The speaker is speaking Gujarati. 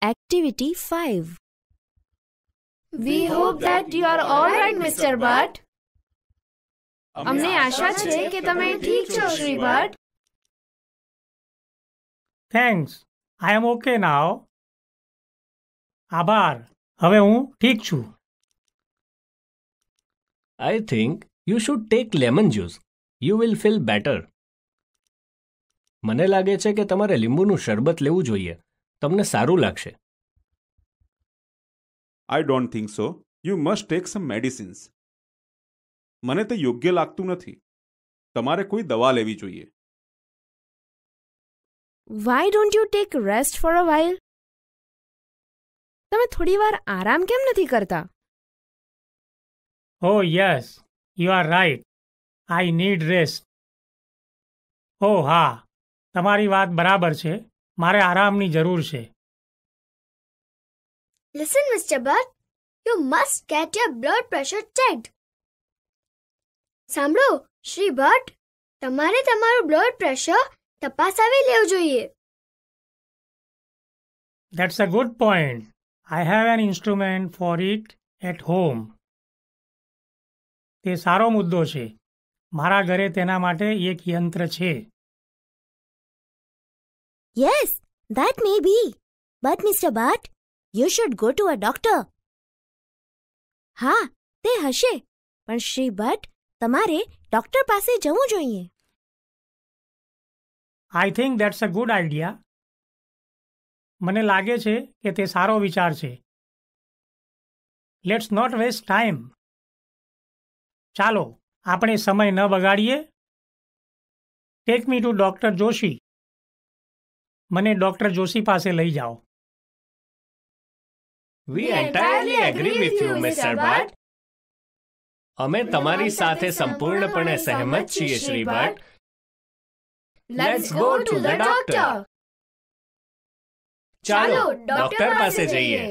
Activity 5 We hope that you are alright, Mr. Bud. अमने आशा छे कि तमें ठीक चल रही but. Thanks, I am okay now. आबार, हवे ठीक छू। I think you should take lemon juice. You will feel better. मने लागे छे कि तमारे लिंबू शरबत ले ऊ जोइए। તમને સારું લાગશે I don't think so you must take some medicines મને તે યોગ્ય લાગતું નથી તમારે કોઈ દવા લેવી જોઈએ why don't you take rest for a while તમે થોડી વાર આરામ કેમ નથી કરતા oh yes you are right I need rest ઓ હા તમારી વાત બરાબર છે મારે આરામની જરૂર છે Listen, Mr. Bhatt, you must get your blood pressure checked. સાંભળો શ્રી ભટ્ટ તમારે તમારું બ્લડ પ્રેશર તપાસાવી લેવું જોઈએ That's a good point. I have an instrument for it at home. તે સારો મુદ્દો છે મારા ઘરે તેના માટે એક યંત્ર છે Yes, that may be. But Mr. Bhatt, you should go to a doctor. હા તે હશે પણ શ્રી ભટ્ટ તમારે ડોક્ટર પાસે જવું જોઈએ I think that's a good idea મને લાગે છે કે તે સારો વિચાર છે લેટ્સ નોટ વેસ્ટ ટાઈમ ચાલો આપણે સમય ન બગાડીએ take me to doctor Joshi મને ડોક્ટર જોશી પાસે લઈ જાઓ we entirely agree with you mister Bhatt અમે તમારી સાથે સંપૂર્ણપણે સહમત છીએ Shri Bhatt let's go to the doctor ચાલો ડોક્ટર પાસે જઈએ